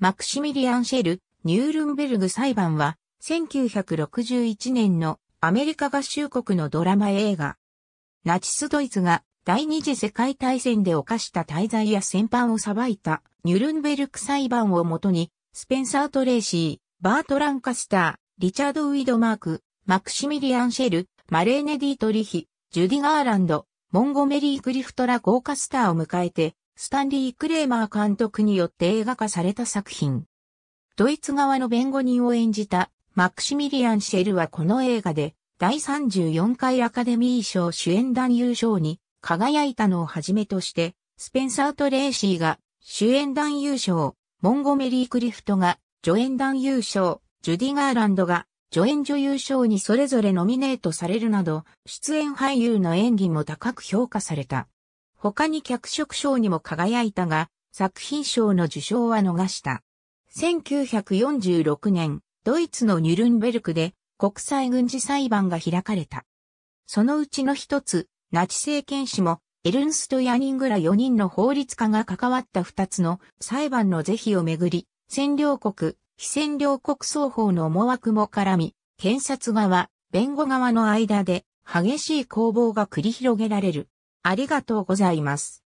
マクシミリアン・シェル、ニュールンベルグ裁判は、1961年のアメリカ合衆国のドラマ映画。ナチスドイツが第二次世界大戦で犯した滞在や戦犯を裁いたニュルンベルク裁判をもとに、スペンサー・トレーシー、バート・ランカスター、リチャード・ウィドマーク、マクシミリアン・シェル、マレーネ・ディートリヒ、ジュディ・ガーランド、モンゴメリー・クリフトラ豪華スターを迎えて、スタンリー・クレーマー監督によって映画化された作品。ドイツ側の弁護人を演じたマクシミリアン・シェルはこの映画で第34回アカデミー賞主演男優賞に輝いたのをはじめとして、スペンサー・トレーシーが主演男優賞、モンゴメリー・クリフトが助演男優賞、ジュディ・ガーランドが助演女優賞にそれぞれノミネートされるなど、出演俳優の演技も高く評価された。他に脚色賞にも輝いたが、作品賞の受賞は逃した。1946年、ドイツのニュルンベルクで国際軍事裁判が開かれた。そのうちの一つ、ナチ政権史も、エルンスト・ヤニングら4人の法律家が関わった二つの裁判の是非をめぐり、占領国、非占領国双方の思惑も絡み、検察側、弁護側の間で激しい攻防が繰り広げられる。ありがとうございます。